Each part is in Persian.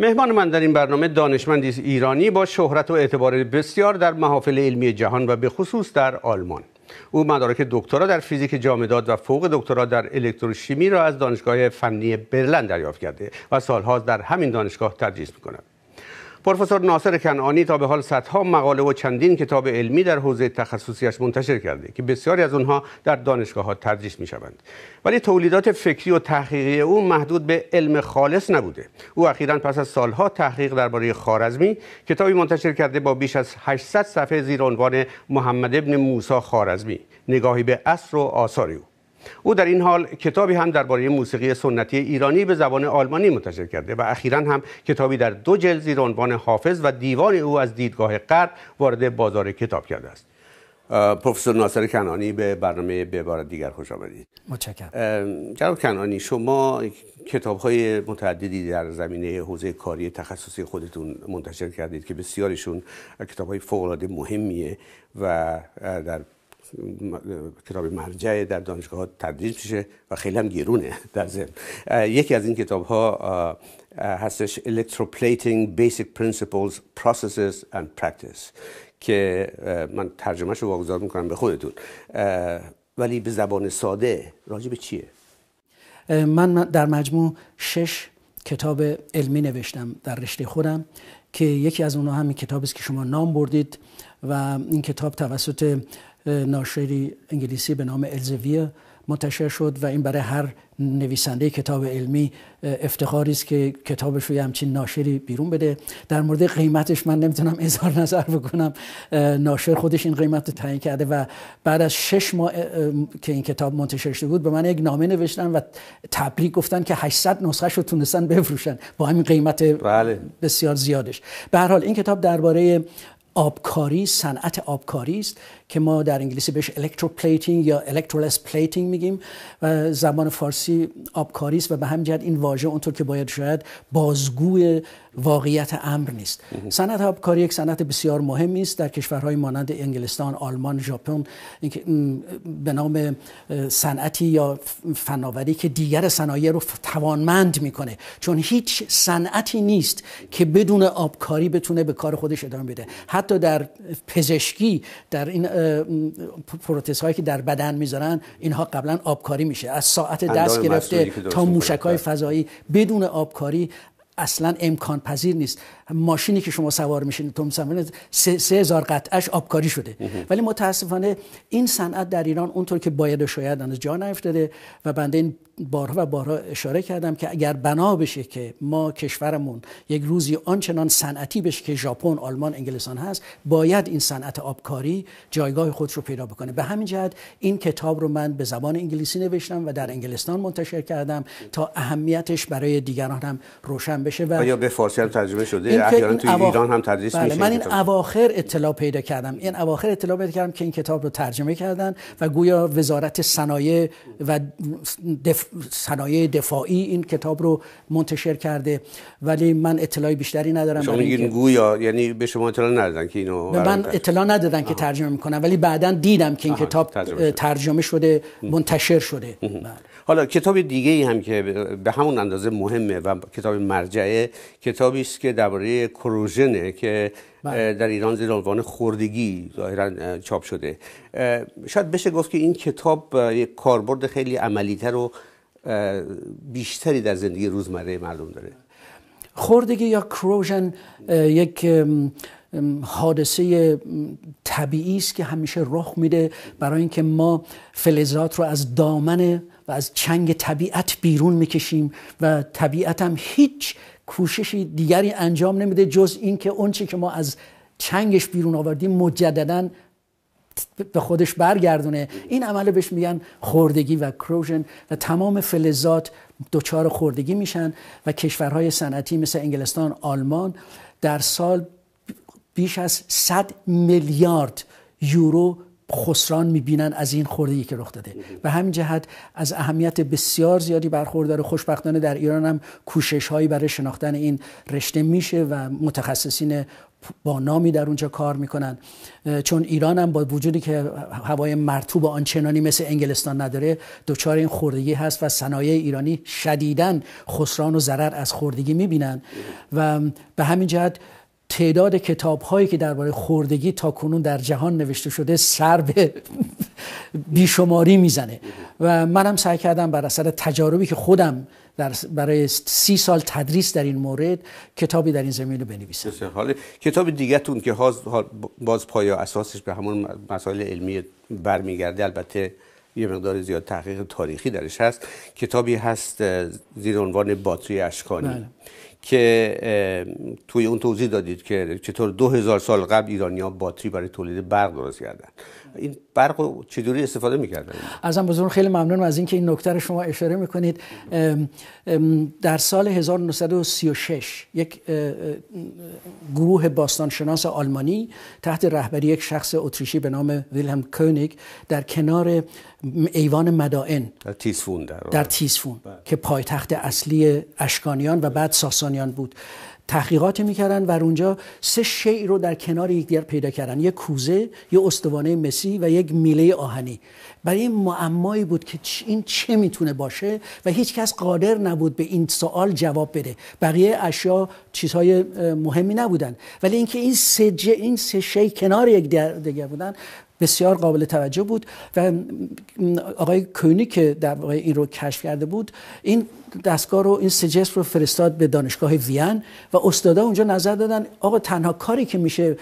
مهمان من در این برنامه دانشمندی ایرانی با شهرت و اعتبار بسیار در محافل علمی جهان و به خصوص در آلمان او مدارک دکترا در فیزیک جامدات و فوق دکترا در الکتروشیمی را از دانشگاه فنی برلند دریافت کرده و سالها در همین دانشگاه تدریس میکند پروفسور ناصر کنعانی تا به حال صدها مقاله و چندین کتاب علمی در حوزه تخصصیش منتشر کرده که بسیاری از آنها در دانشگاه ها تدریس می شوند ولی تولیدات فکری و تحقیقی او محدود به علم خالص نبوده او اخیرا پس از سالها تحقیق درباره خارزمی کتابی منتشر کرده با بیش از 800 صفحه زیر عنوان محمد ابن موسی خارزمی نگاهی به اصر و آثار او او در این حال کتابی هم درباره موسیقی سنتی ایرانی به زبان آلمانی منتشر کرده و اخیرا هم کتابی در دو جلد زیر عنوان حافظ و دیوان او از دیدگاه غرب وارد بازار کتاب کرده است پروفسور ناصر کنانی به برنامه به بار دیگر خوش آمدید متشکرم جناب کنانی شما کتاب های متعددی در زمینه حوزه کاری تخصصی خودتون منتشر کردید که بسیارشون کتاب های فوق مهمیه و در کتاب مرجع در دانشگاه تدریس میشه و خیلی هم گیرونه در ضمن یکی از این کتاب ها هستش Electroplating Basic Principles, Processes and Practice که من ترجمهش رو واگذار میکنم به خودتون ولی به زبان ساده راجع به چیه؟ من در مجموع شش کتاب علمی نوشتم در رشته خودم که یکی از اونها همین کتابی است که شما نام بردید و این کتاب توسط ناشری انگلیسی به نام الزویر منتشر شد و این برای هر نویسنده کتاب علمی افتخاری است که کتابش رو همچین ناشری بیرون بده در مورد قیمتش من نمیتونم اظهار نظر بکنم ناشر خودش این قیمت رو تعیین کرده و بعد از شش ماه که این کتاب منتشر شده بود به من یک نامه نوشتن و تبریک گفتن که 800 نسخه رو تونستن بفروشن با همین قیمت بله. بسیار زیادش به هر حال این کتاب درباره آبکاری صنعت آبکاری است که ما در انگلیسی بهش الکتروپلیتینگ یا الکترولس پلیتینگ میگیم و زبان فارسی آبکاری است و به همین جهت این واژه اونطور که باید شاید بازگوی واقعیت امر نیست صنعت آبکاری یک صنعت بسیار مهمی است در کشورهای مانند انگلستان آلمان ژاپن به نام صنعتی یا فناوری که دیگر صنایع رو توانمند میکنه چون هیچ صنعتی نیست که بدون آبکاری بتونه به کار خودش ادامه بده حتی در پزشکی در این پروتز هایی که در بدن میذارن اینها قبلا آبکاری میشه از ساعت دست گرفته تا موشک های بله. فضایی بدون آبکاری اصلا امکان پذیر نیست ماشینی که شما سوار میشین تو سه،, هزار قطعش آبکاری شده ولی متاسفانه این صنعت در ایران اونطور که باید و شاید جا نیفتاده و بنده این بارها و بارها اشاره کردم که اگر بنا بشه که ما کشورمون یک روزی آنچنان صنعتی بشه که ژاپن، آلمان، انگلستان هست باید این صنعت آبکاری جایگاه خودش رو پیدا بکنه به همین جهت این کتاب رو من به زبان انگلیسی نوشتم و در انگلستان منتشر کردم تا اهمیتش برای دیگران هم روشن بشه و آیا به فارسی هم ترجمه شده این احیانا تو ایران هم تدریس بله میشه من این اواخر اطلاع پیدا کردم این اواخر اطلاع پیدا کردم که این کتاب رو ترجمه کردن و گویا وزارت صنایع و صنایع دفاعی این کتاب رو منتشر کرده ولی من اطلاعی بیشتری ندارم شما میگین گویا یعنی به شما اطلاع ندادن که اینو من اطلاع ندادن که ترجمه میکنم ولی بعدا دیدم که این کتاب ترجمه شده, شده. منتشر شده بله. حالا کتاب دیگه ای هم که به همون اندازه مهمه و کتاب مرجعه کتابی است که درباره کروژنه که بله. در ایران زیر عنوان خوردگی ظاهرا چاپ شده شاید بشه گفت که این کتاب یک کاربرد خیلی عملیتر و بیشتری در زندگی روزمره مردم داره خوردگی یا کروژن یک حادثه طبیعی است که همیشه رخ میده برای اینکه ما فلزات رو از دامن و از چنگ طبیعت بیرون میکشیم و طبیعت هم هیچ کوششی دیگری انجام نمیده جز اینکه اونچه که ما از چنگش بیرون آوردیم مجددا به خودش برگردونه این عمل بهش میگن خوردگی و کروژن و تمام فلزات دچار خوردگی میشن و کشورهای صنعتی مثل انگلستان آلمان در سال بیش از 100 میلیارد یورو خسران میبینن از این خوردگی که رخ داده و همین جهت از اهمیت بسیار زیادی برخوردار خوشبختانه در ایران هم کوشش هایی برای شناختن این رشته میشه و متخصصین با نامی در اونجا کار میکنن چون ایران هم با وجودی که هوای مرتوب آنچنانی مثل انگلستان نداره دوچار این خوردگی هست و صنایع ایرانی شدیداً خسران و ضرر از خوردگی میبینن و به همین جهت تعداد کتاب هایی که درباره خوردگی تا کنون در جهان نوشته شده سر به بیشماری میزنه و منم سعی کردم بر اثر تجاربی که خودم در برای سی سال تدریس در این مورد کتابی در این زمینه بنویسم حالا کتاب تون که باز پایا اساسش به همون مسائل علمی برمیگرده البته یه مقدار زیاد تحقیق تاریخی درش هست کتابی هست زیر عنوان باتری اشکانی بله. که توی اون توضیح دادید که چطور دو هزار سال قبل ایرانی ها باتری برای تولید برق درست کردن این برق چجوری استفاده میکردن ازم بزرگ خیلی ممنونم از اینکه این نکته رو شما اشاره میکنید در سال 1936 یک گروه باستانشناس آلمانی تحت رهبری یک شخص اتریشی به نام ویلهم کونیگ در کنار ایوان مدائن در تیسفون در, تیسفون بله. که پایتخت اصلی اشکانیان و بعد ساسانیان بود تحقیقات میکردن و اونجا سه شیء رو در کنار یکدیگر پیدا کردن یک کوزه یه استوانه مسی و یک میله آهنی برای این معمایی بود که این چه میتونه باشه و هیچ کس قادر نبود به این سوال جواب بده بقیه اشیا چیزهای مهمی نبودن ولی اینکه این سه این سه شی کنار یکدیگر بودن بسیار قابل توجه بود و آقای کونی که در واقع این رو کشف کرده بود این دستگاه رو این سجست رو فرستاد به دانشگاه وین و استادا اونجا نظر دادن آقا تنها کاری که میشه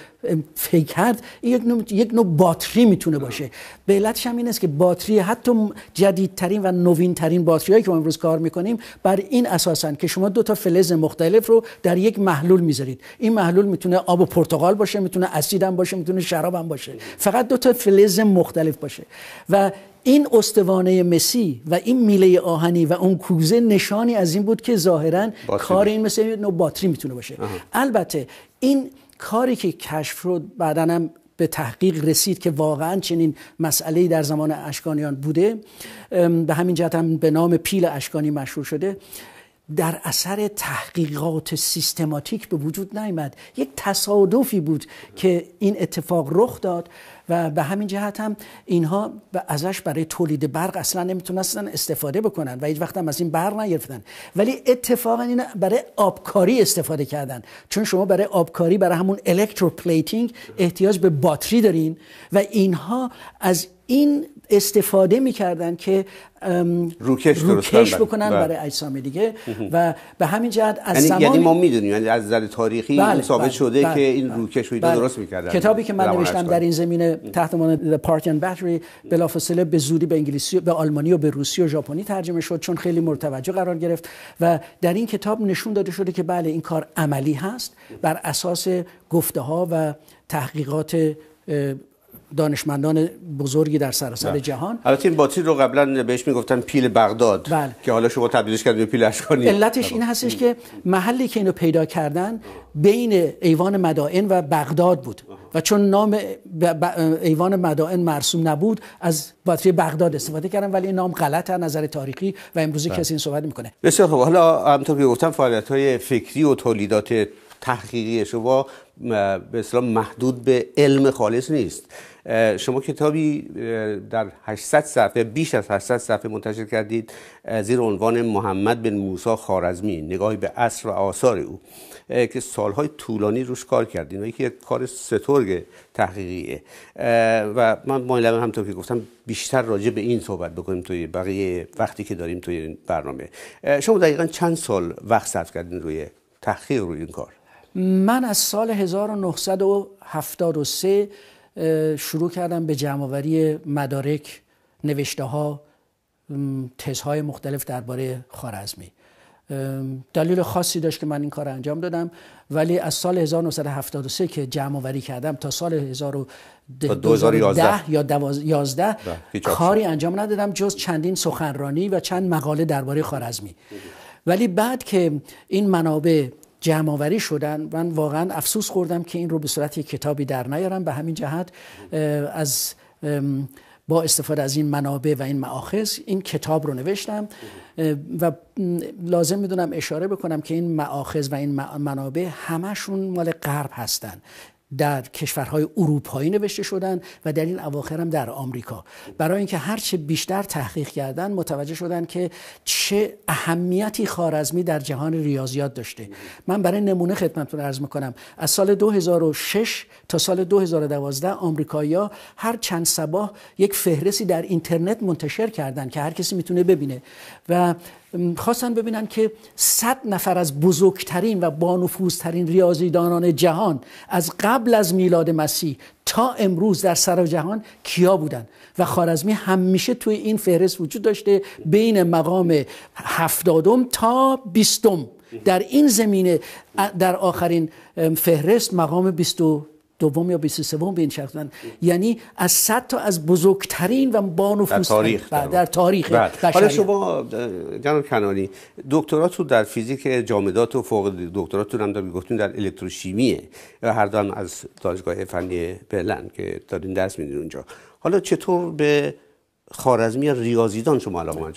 فکر کرد یک نوع, یک نوع باتری میتونه باشه به علتش این است که باتری حتی جدیدترین و نوینترین باتری هایی که ما امروز کار میکنیم بر این اساسن که شما دو تا فلز مختلف رو در یک محلول میذارید این محلول میتونه آب و پرتقال باشه میتونه اسید هم باشه میتونه شراب هم باشه فقط دو تا فلز مختلف باشه و این استوانه مسی و این میله آهنی و اون کوزه نشانی از این بود که ظاهرا کار این مثل نو باتری میتونه باشه البته این کاری که کشف رو بعدا به تحقیق رسید که واقعا چنین مسئله در زمان اشکانیان بوده به همین جهت هم به نام پیل اشکانی مشهور شده در اثر تحقیقات سیستماتیک به وجود نیامد یک تصادفی بود که این اتفاق رخ داد و به همین جهت هم اینها ازش برای تولید برق اصلا نمیتونستن استفاده بکنن و هیچ وقت هم از این برق نگرفتن ولی اتفاقا این برای آبکاری استفاده کردن چون شما برای آبکاری برای همون الکتروپلیتینگ احتیاج به باتری دارین و اینها از این استفاده میکردن که روکش, روکش بکنن بله. برای اجسام دیگه و به همین جهت از یعنی, یعنی ما میدونیم یعنی از نظر تاریخی بله، ثابت بله، شده بله، که این روکش رو درست میکردن کتابی که من نوشتم در این زمینه تحت عنوان The Park and Battery بلافاصله به زودی به انگلیسی به آلمانی و به روسی و ژاپنی ترجمه شد چون خیلی مرتوجه قرار گرفت و در این کتاب نشون داده شده که بله این کار عملی هست بر اساس گفته ها و تحقیقات دانشمندان بزرگی در سراسر بله. جهان البته این باتری رو قبلا بهش میگفتن پیل بغداد بله. که حالا شما تبدیلش کردید به پیل اشکانی علتش این هستش که محلی که اینو پیدا کردن بین ایوان مدائن و بغداد بود و چون نام ایوان مدائن مرسوم نبود از باتری بغداد استفاده کردن ولی این نام غلط از نظر تاریخی و بله. کسی این صحبت میکنه بسیار خب حالا همونطور که گفتم فعالیت های فکری و تولیدات تحقیقی شما به اصطلاح محدود به علم خالص نیست شما کتابی در 800 صفحه بیش از 800 صفحه منتشر کردید زیر عنوان محمد بن موسا خارزمی نگاهی به اصر و آثار او که سالهای طولانی روش کار کردین و یک کار سترگ تحقیقیه و من مایلم همطور که گفتم بیشتر راجع به این صحبت بکنیم توی بقیه وقتی که داریم توی برنامه شما دقیقا چند سال وقت صرف کردین روی تحقیق روی این کار من از سال 1973 شروع کردم به جمعآوری مدارک نوشته ها تزهای مختلف درباره خارزمی دلیل خاصی داشت که من این کار انجام دادم ولی از سال 1973 که جمع آوری کردم تا سال 2010 یا 2011 بله، کاری انجام ندادم جز چندین سخنرانی و چند مقاله درباره خارزمی بله. ولی بعد که این منابع جمع شدن من واقعا افسوس خوردم که این رو به صورت یک کتابی در نیارم به همین جهت از با استفاده از این منابع و این معاخذ این کتاب رو نوشتم و لازم میدونم اشاره بکنم که این معاخذ و این منابع همشون مال غرب هستن در کشورهای اروپایی نوشته شدن و در این اواخر هم در آمریکا برای اینکه هرچه بیشتر تحقیق کردن متوجه شدن که چه اهمیتی خارزمی در جهان ریاضیات داشته من برای نمونه خدمتتون عرض میکنم از سال 2006 تا سال 2012 آمریکایی‌ها هر چند سباه یک فهرستی در اینترنت منتشر کردن که هر کسی میتونه ببینه و خواستن ببینن که صد نفر از بزرگترین و بانفوزترین ریاضیدانان جهان از قبل از میلاد مسیح تا امروز در سر جهان کیا بودن و خارزمی همیشه توی این فهرست وجود داشته بین مقام هفتادم تا بیستم در این زمینه در آخرین فهرست مقام دوم یا سوم به این یعنی از صد تا از بزرگترین و با نفوذ در تاریخ بله، در, در تاریخ بله. حالا شما جناب کنانی دکتراتو در فیزیک جامدات و فوق دکتراتون هم دارید گفتین در الکتروشیمیه و هر دان از دانشگاه فنی برلن که دارین درس میدین اونجا حالا چطور به خارزمی ریاضیدان شما علاقه من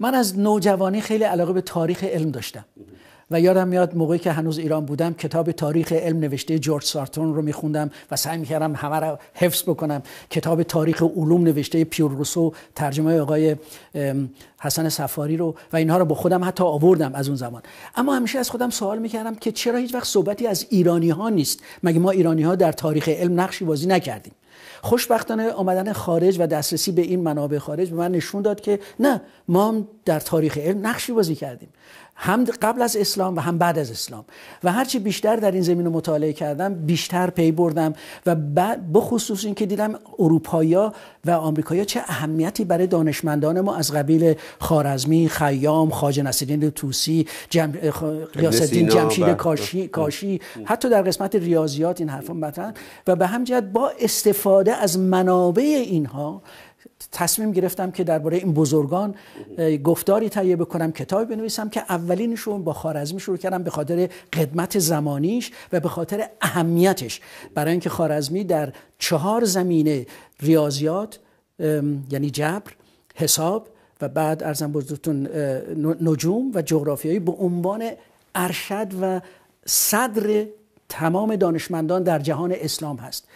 من از نوجوانی خیلی علاقه به تاریخ علم داشتم و یادم میاد موقعی که هنوز ایران بودم کتاب تاریخ علم نوشته جورج سارتون رو میخوندم و سعی میکردم همه رو حفظ بکنم کتاب تاریخ علوم نوشته پیور روسو ترجمه آقای حسن سفاری رو و اینها رو با خودم حتی آوردم از اون زمان اما همیشه از خودم سوال میکردم که چرا هیچ وقت صحبتی از ایرانی ها نیست مگه ما ایرانی ها در تاریخ علم نقشی بازی نکردیم خوشبختانه آمدن خارج و دسترسی به این منابع خارج به من نشون داد که نه ما در تاریخ علم نقشی بازی کردیم هم قبل از اسلام و هم بعد از اسلام و هرچی بیشتر در این زمینه مطالعه کردم بیشتر پی بردم و خصوص این که دیدم اروپایا و آمریکایا چه اهمیتی برای دانشمندان ما از قبیل خارزمی، خیام، خواجه نصیرالدین توسی، جم... جمشید کاشی،, کاشی حتی در قسمت ریاضیات این حرفا مطرح و به همجد با استفاده از منابع اینها تصمیم گرفتم که درباره این بزرگان گفتاری تهیه بکنم کتاب بنویسم که اولینشون با خارزمی شروع کردم به خاطر قدمت زمانیش و به خاطر اهمیتش برای اینکه خارزمی در چهار زمینه ریاضیات یعنی جبر حساب و بعد ارزم بزرگتون نجوم و جغرافیایی به عنوان ارشد و صدر تمام دانشمندان در جهان اسلام هست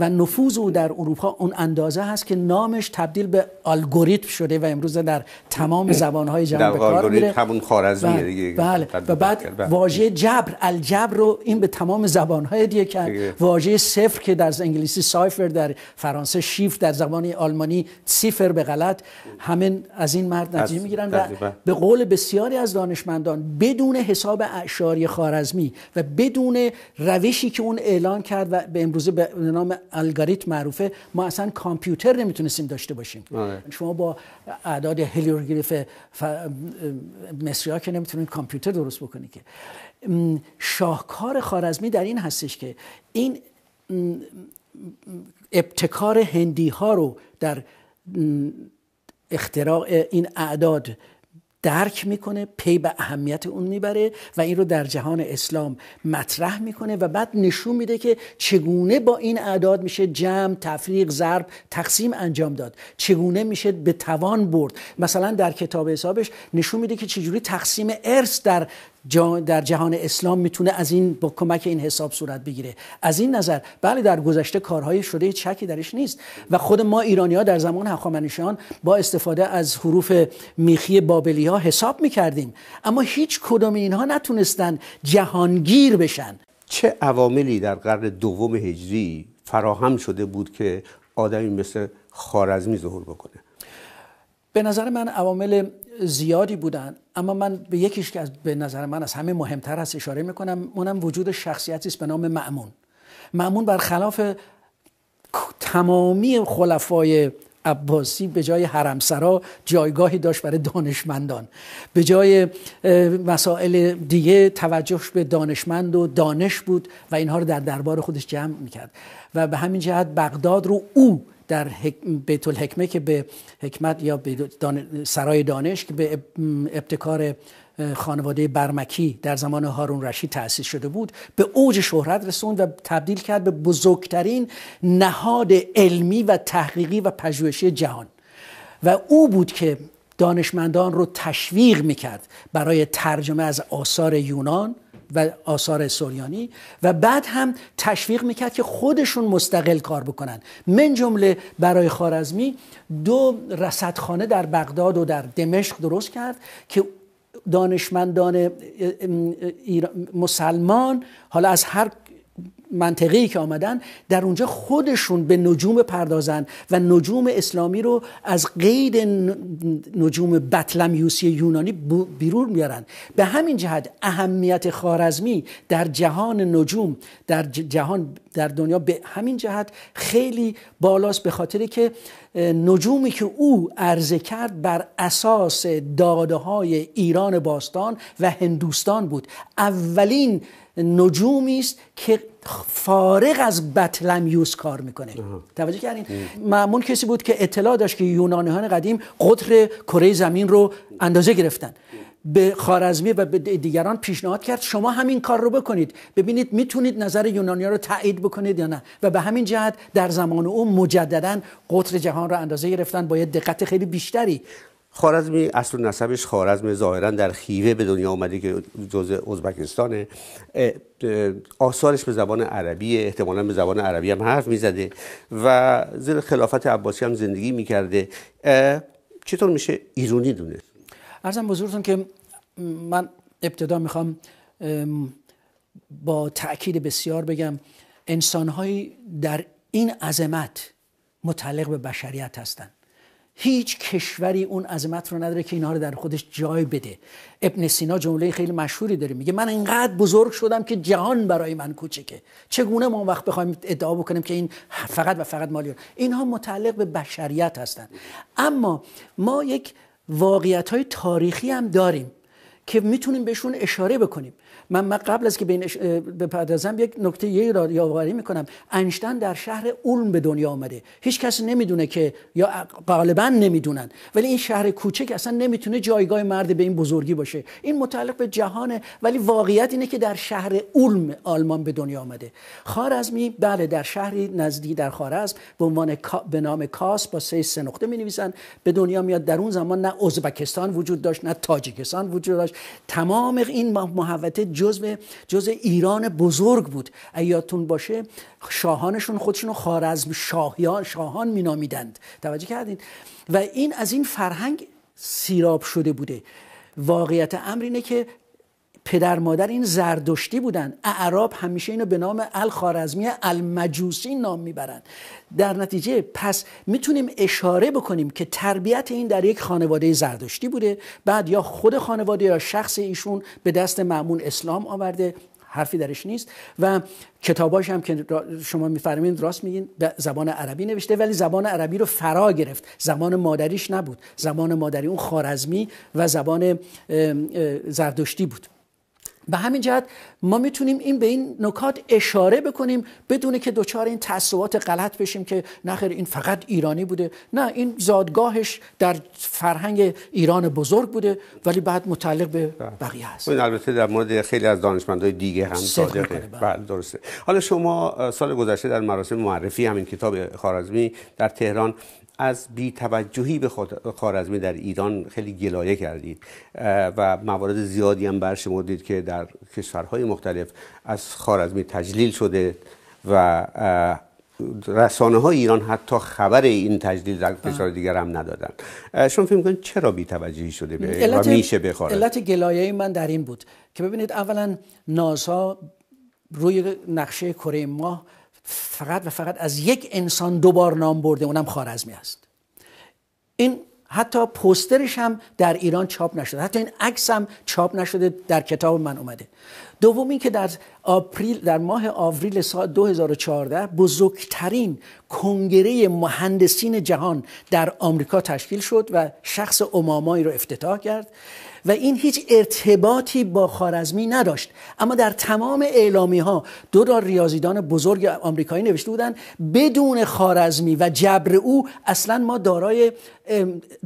و نفوذ او در اروپا اون اندازه هست که نامش تبدیل به الگوریتم شده و امروز در تمام زبانهای جهان به کار میره همون بله, بله. و بعد بله. واژه جبر الجبر رو این به تمام زبانهای دیگه کرد واژه صفر که در انگلیسی سایفر در فرانسه شیف در زبان آلمانی سیفر به غلط همین از این مرد نتیجه میگیرن و به قول بسیاری از دانشمندان بدون حساب اعشاری خارزمی و بدون روشی که اون اعلان کرد و به امروزه به نام الگوریتم معروفه ما اصلا کامپیوتر نمیتونستیم داشته باشیم آره. شما با اعداد هلیوگریف ف... مصری ها که نمیتونید کامپیوتر درست بکنی که شاهکار خارزمی در این هستش که این ابتکار هندی ها رو در اختراع این اعداد درک میکنه پی به اهمیت اون میبره و این رو در جهان اسلام مطرح میکنه و بعد نشون میده که چگونه با این اعداد میشه جمع تفریق ضرب تقسیم انجام داد چگونه میشه به توان برد مثلا در کتاب حسابش نشون میده که چجوری تقسیم ارث در در جهان اسلام میتونه از این با کمک این حساب صورت بگیره از این نظر بله در گذشته کارهای شده چکی درش نیست و خود ما ایرانی ها در زمان هخامنشیان با استفاده از حروف میخی بابلی حساب میکردیم اما هیچ کدام اینها نتونستن جهانگیر بشن چه عواملی در قرن دوم هجری فراهم شده بود که آدمی مثل خارزمی ظهور بکنه به نظر من عوامل زیادی بودن اما من به یکیش که به نظر من از همه مهمتر هست اشاره میکنم اونم وجود شخصیتی است به نام معمون معمون برخلاف تمامی خلفای عباسی به جای حرمسرا جایگاهی داشت برای دانشمندان به جای مسائل دیگه توجهش به دانشمند و دانش بود و اینها رو در دربار خودش جمع میکرد و به همین جهت بغداد رو او در بیت الحکمه که به حکمت یا به سرای دانش که به ابتکار خانواده برمکی در زمان هارون رشید تأسیس شده بود به اوج شهرت رسوند و تبدیل کرد به بزرگترین نهاد علمی و تحقیقی و پژوهشی جهان و او بود که دانشمندان رو تشویق میکرد برای ترجمه از آثار یونان و آثار سوریانی و بعد هم تشویق میکرد که خودشون مستقل کار بکنن من جمله برای خارزمی دو رصدخانه در بغداد و در دمشق درست کرد که دانشمندان مسلمان حالا از هر منطقی که آمدن در اونجا خودشون به نجوم پردازن و نجوم اسلامی رو از قید نجوم بطلمیوسی یونانی بیرون میارن به همین جهت اهمیت خارزمی در جهان نجوم در جهان در دنیا به همین جهت خیلی بالاست به خاطر که نجومی که او عرضه کرد بر اساس داده های ایران باستان و هندوستان بود اولین نجومی است که فارغ از بطلمیوس کار میکنه توجه کردین معمون کسی بود که اطلاع داشت که یونانیان قدیم قطر کره زمین رو اندازه گرفتن به خارزمی و به دیگران پیشنهاد کرد شما همین کار رو بکنید ببینید میتونید نظر یونانیا رو تایید بکنید یا نه و به همین جهت در زمان او مجددا قطر جهان رو اندازه گرفتن باید دقت خیلی بیشتری خارزمی اصل نسبش خارزم ظاهرا در خیوه به دنیا آمده که جزء ازبکستانه آثارش به زبان عربی احتمالا به زبان عربی هم حرف میزده و زیر خلافت عباسی هم زندگی میکرده چطور میشه ایرونی دونه ارزم بزرگتون که من ابتدا میخوام با تأکید بسیار بگم انسانهایی در این عظمت متعلق به بشریت هستند هیچ کشوری اون عظمت رو نداره که اینا رو در خودش جای بده ابن سینا جمله خیلی مشهوری داره میگه من اینقدر بزرگ شدم که جهان برای من کوچکه چگونه ما وقت بخوایم ادعا بکنیم که این فقط و فقط مالیات اینها متعلق به بشریت هستند اما ما یک واقعیت های تاریخی هم داریم که میتونیم بهشون اشاره بکنیم من, قبل از که به این یک نکته یه را یادآوری میکنم انشتن در شهر اولم به دنیا آمده هیچ کس نمیدونه که یا غالبا نمیدونن ولی این شهر کوچک اصلا نمیتونه جایگاه مرد به این بزرگی باشه این متعلق به جهانه ولی واقعیت اینه که در شهر اولم آلمان به دنیا آمده خارزمی بله در شهری نزدیک در خارزم به عنوان به نام کاس با سه سه نقطه می نویسن به دنیا میاد در اون زمان نه ازبکستان وجود داشت نه تاجیکستان وجود داشت تمام این محوطه جزء جزء ایران بزرگ بود ایاتون باشه شاهانشون خودشون خارزم شاهیان شاهان مینامیدند توجه کردین و این از این فرهنگ سیراب شده بوده واقعیت امر اینه که پدر مادر این زردشتی بودن اعراب همیشه اینو به نام الخارزمی المجوسی نام میبرند در نتیجه پس میتونیم اشاره بکنیم که تربیت این در یک خانواده زردشتی بوده بعد یا خود خانواده یا شخص ایشون به دست معمون اسلام آورده حرفی درش نیست و کتاباش هم که شما میفرمین راست میگین به زبان عربی نوشته ولی زبان عربی رو فرا گرفت زبان مادریش نبود زبان مادری اون خارزمی و زبان زردشتی بود به همین جهت ما میتونیم این به این نکات اشاره بکنیم بدون که دچار این تعصبات غلط بشیم که نخیر این فقط ایرانی بوده نه این زادگاهش در فرهنگ ایران بزرگ بوده ولی بعد متعلق به بله. بقیه هست این البته در مورد خیلی از های دیگه هم صادقه بله. بله درسته حالا شما سال گذشته در مراسم معرفی همین کتاب خارزمی در تهران از بیتوجهی به خارزمی در ایران خیلی گلایه کردید و موارد زیادی هم برشمردید که در کشورهای مختلف از خارزمی تجلیل شده و رسانه های ایران حتی خبر این تجلیل در بله. کشور دیگر هم ندادن شما فکر میکنید چرا بیتوجهی شده به و میشه به علت گلایه من در این بود که ببینید اولا ناسا روی نقشه کره ماه فقط و فقط از یک انسان دوبار نام برده اونم خارزمی است این حتی پوسترش هم در ایران چاپ نشده حتی این عکس هم چاپ نشده در کتاب من اومده دوم که در آپریل در ماه آوریل سال 2014 بزرگترین کنگره مهندسین جهان در آمریکا تشکیل شد و شخص امامایی رو افتتاح کرد و این هیچ ارتباطی با خارزمی نداشت اما در تمام اعلامی ها دو دار ریاضیدان بزرگ آمریکایی نوشته بودند بدون خارزمی و جبر او اصلا ما دارای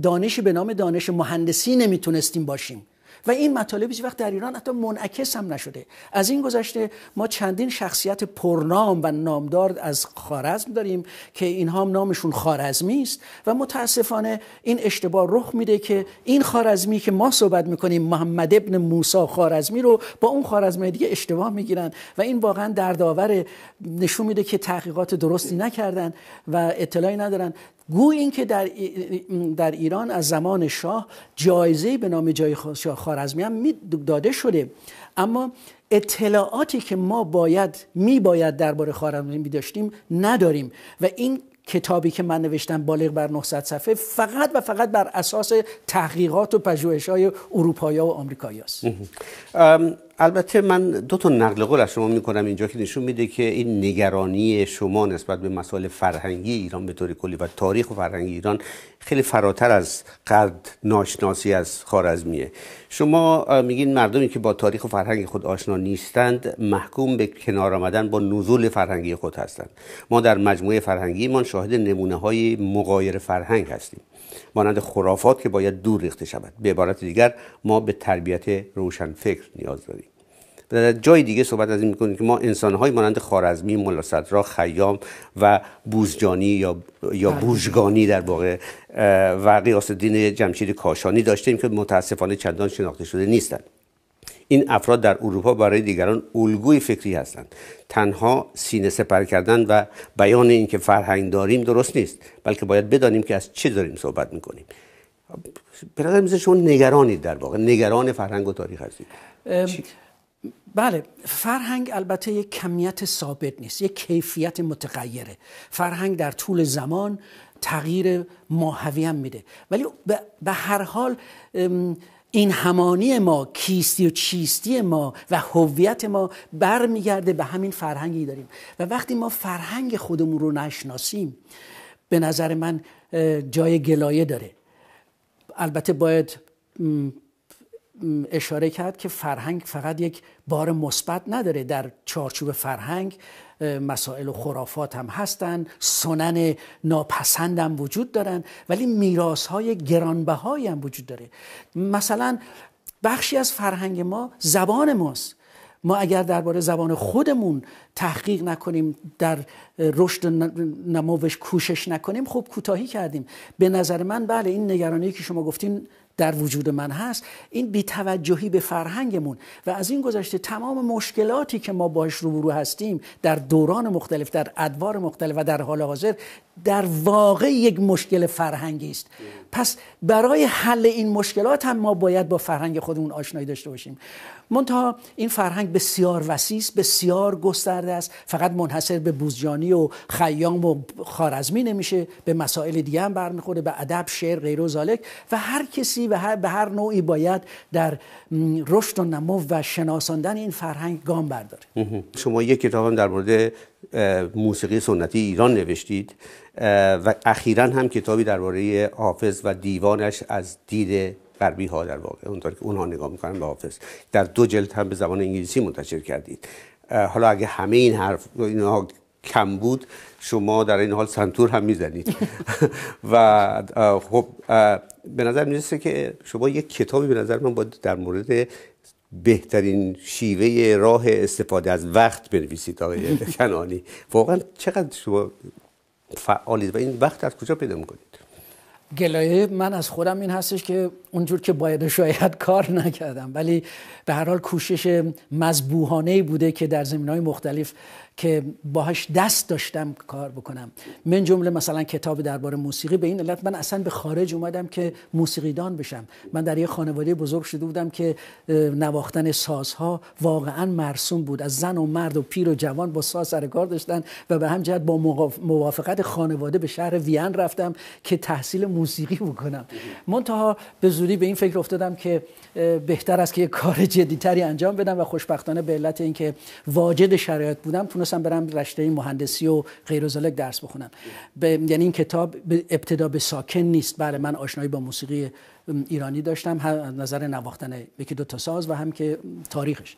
دانشی به نام دانش مهندسی نمیتونستیم باشیم و این مطالب هیچ وقت در ایران حتی منعکس هم نشده از این گذشته ما چندین شخصیت پرنام و نامدار از خارزم داریم که اینها هم نامشون خارزمی است و متاسفانه این اشتباه رخ میده که این خارزمی که ما صحبت میکنیم محمد ابن موسا خارزمی رو با اون خارزمی دیگه اشتباه میگیرن و این واقعا دردآور نشون میده که تحقیقات درستی نکردن و اطلاعی ندارن گوی اینکه در, در ایران از زمان شاه جایزه به نام جای شاه خارزمی هم داده شده اما اطلاعاتی که ما باید می باید درباره خارزمی داشتیم نداریم و این کتابی که من نوشتم بالغ بر 900 صفحه فقط و فقط بر اساس تحقیقات و پژوهش‌های اروپایی و آمریکایی است البته من دو تا نقل قول از شما میکنم اینجا که نشون میده که این نگرانی شما نسبت به مسائل فرهنگی ایران به طور کلی و تاریخ و فرهنگ ایران خیلی فراتر از قد ناشناسی از خارزمیه شما میگین مردمی که با تاریخ و فرهنگ خود آشنا نیستند محکوم به کنار آمدن با نزول فرهنگی خود هستند ما در مجموعه فرهنگی ما شاهد نمونه های مقایر فرهنگ هستیم مانند خرافات که باید دور ریخته شود به عبارت دیگر ما به تربیت روشن فکر نیاز داریم در جای دیگه صحبت از این میکنیم که ما انسانهای مانند خارزمی ملاصدرا، خیام و بوزجانی یا یا بله. بوژگانی در واقع و قیاس جمشید کاشانی داشتیم که متاسفانه چندان شناخته شده نیستند این افراد در اروپا برای دیگران الگوی فکری هستند تنها سینه سپر کردن و بیان اینکه فرهنگ داریم درست نیست بلکه باید بدانیم که از چه داریم صحبت میکنیم به نظر شما نگرانید در واقع نگران فرهنگ و تاریخ هستید بله فرهنگ البته یک کمیت ثابت نیست یک کیفیت متغیره فرهنگ در طول زمان تغییر ماهوی هم میده ولی به هر حال این همانی ما کیستی و چیستی ما و هویت ما برمیگرده به همین فرهنگی داریم و وقتی ما فرهنگ خودمون رو نشناسیم به نظر من جای گلایه داره البته باید اشاره کرد که فرهنگ فقط یک بار مثبت نداره در چارچوب فرهنگ مسائل و خرافات هم هستن سنن ناپسند هم وجود دارن ولی میراث های های هم وجود داره مثلا بخشی از فرهنگ ما زبان ماست ما اگر درباره زبان خودمون تحقیق نکنیم در رشد نموش کوشش نکنیم خب کوتاهی کردیم به نظر من بله این نگرانی که شما گفتین در وجود من هست این بیتوجهی به فرهنگمون و از این گذشته تمام مشکلاتی که ما باش روبرو هستیم در دوران مختلف در ادوار مختلف و در حال حاضر در واقع یک مشکل فرهنگی است پس برای حل این مشکلات هم ما باید با فرهنگ خودمون آشنایی داشته باشیم منتها این فرهنگ بسیار وسیع بسیار گسترده است فقط منحصر به بوزجانی و خیام و خارزمی نمیشه به مسائل دیگه هم برمیخوره به ادب شعر غیر و زالک و هر کسی هر به هر نوعی باید در رشد و نمو و شناساندن این فرهنگ گام برداره شما یک کتاب در مورد موسیقی سنتی ایران نوشتید و اخیرا هم کتابی درباره حافظ و دیوانش از دید غربی ها در واقع اونطور که اونها نگاه میکنن به حافظ در دو جلد هم به زبان انگلیسی منتشر کردید حالا اگه همه این حرف اینها کم بود شما در این حال سنتور هم میزنید و خب به نظر میرسه که شما یک کتابی به نظر من باید در مورد بهترین شیوه راه استفاده از وقت بنویسید آقای کنانی واقعا چقدر شما فعالید و این وقت از کجا پیدا میکنید گلایه من از خودم این هستش که اونجور که باید شاید کار نکردم ولی به هر حال کوشش مذبوحانه بوده که در زمین های مختلف که باهاش دست داشتم کار بکنم من جمله مثلا کتاب درباره موسیقی به این علت من اصلا به خارج اومدم که موسیقیدان بشم من در یه خانواده بزرگ شده بودم که نواختن سازها واقعا مرسوم بود از زن و مرد و پیر و جوان با ساز سر داشتن و به هم جهت با موافقت خانواده به شهر وین رفتم که تحصیل موسیقی بکنم منتها به زودی به این فکر افتادم که بهتر است که یه کار جدیتری انجام بدم و خوشبختانه به علت اینکه واجد شرایط بودم تونستم برم رشته مهندسی و غیر درس بخونم به یعنی این کتاب ابتدا به ساکن نیست بله من آشنایی با موسیقی ایرانی داشتم هم نظر نواختن یکی دو تا ساز و هم که تاریخش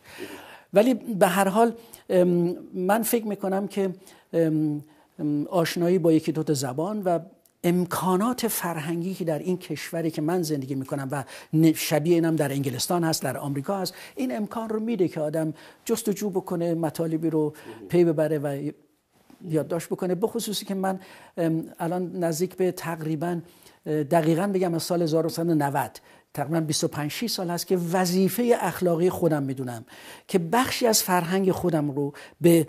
ولی به هر حال من فکر میکنم که آشنایی با یکی دو تا زبان و امکانات فرهنگی که در این کشوری که من زندگی میکنم و شبیه اینم در انگلستان هست در آمریکا هست این امکان رو میده که آدم جستجو بکنه مطالبی رو پی ببره و یادداشت بکنه بخصوصی که من الان نزدیک به تقریبا دقیقا بگم از سال 1990 تقریبا 25 6 سال هست که وظیفه اخلاقی خودم میدونم که بخشی از فرهنگ خودم رو به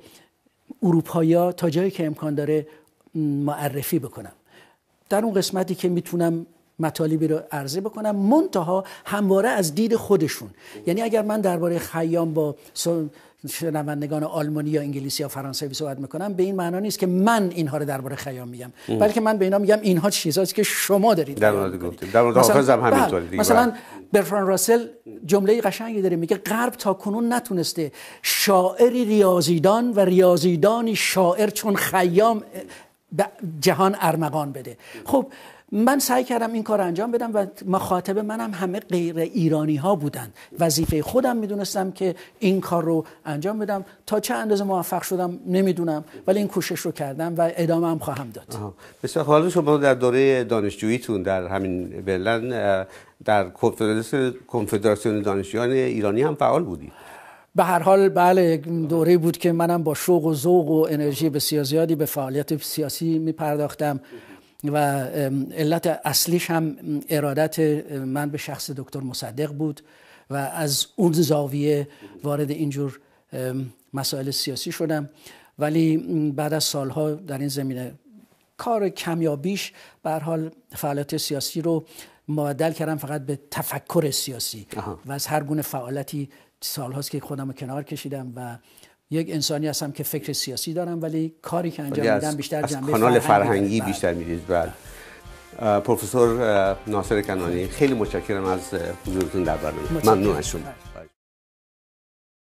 اروپایا تا جایی که امکان داره معرفی بکنم در اون قسمتی که میتونم مطالبی رو عرضه بکنم منتها همواره از دید خودشون یعنی اگر من درباره خیام با شنوندگان آلمانی یا انگلیسی یا فرانسوی صحبت میکنم به این معنا نیست که من اینها رو درباره خیام میگم بلکه من به اینا میگم اینها چیزاست که شما دارید در مثلا بله. بله. برفران راسل جمله قشنگی داره میگه غرب تا کنون نتونسته شاعری ریاضیدان و ریاضیدانی شاعر چون خیام به جهان ارمغان بده خب من سعی کردم این کار انجام بدم و مخاطب منم همه غیر ایرانی ها بودند وظیفه خودم میدونستم که این کار رو انجام بدم تا چه اندازه موفق شدم نمیدونم ولی این کوشش رو کردم و ادامه هم خواهم داد بسیار خب، حالا شما در دوره دانشجوییتون در همین برلن در کنفدراسیون دانشجویان ایرانی هم فعال بودید به هر حال بله دوره بود که منم با شوق و ذوق و انرژی بسیار زیادی به فعالیت سیاسی می پرداختم و علت اصلیش هم ارادت من به شخص دکتر مصدق بود و از اون زاویه وارد اینجور مسائل سیاسی شدم ولی بعد از سالها در این زمینه کار کمیابیش به حال فعالیت سیاسی رو معدل کردم فقط به تفکر سیاسی و از هر گونه فعالیتی سال هاست که خودم رو کنار کشیدم و یک انسانی هستم که فکر سیاسی دارم ولی کاری که انجام میدم بیشتر جنبه کانال فرهنگی بله. بیشتر میدید بله پروفسور ناصر کنانی خیلی متشکرم از حضورتون در برنامه ممنون از شما بله.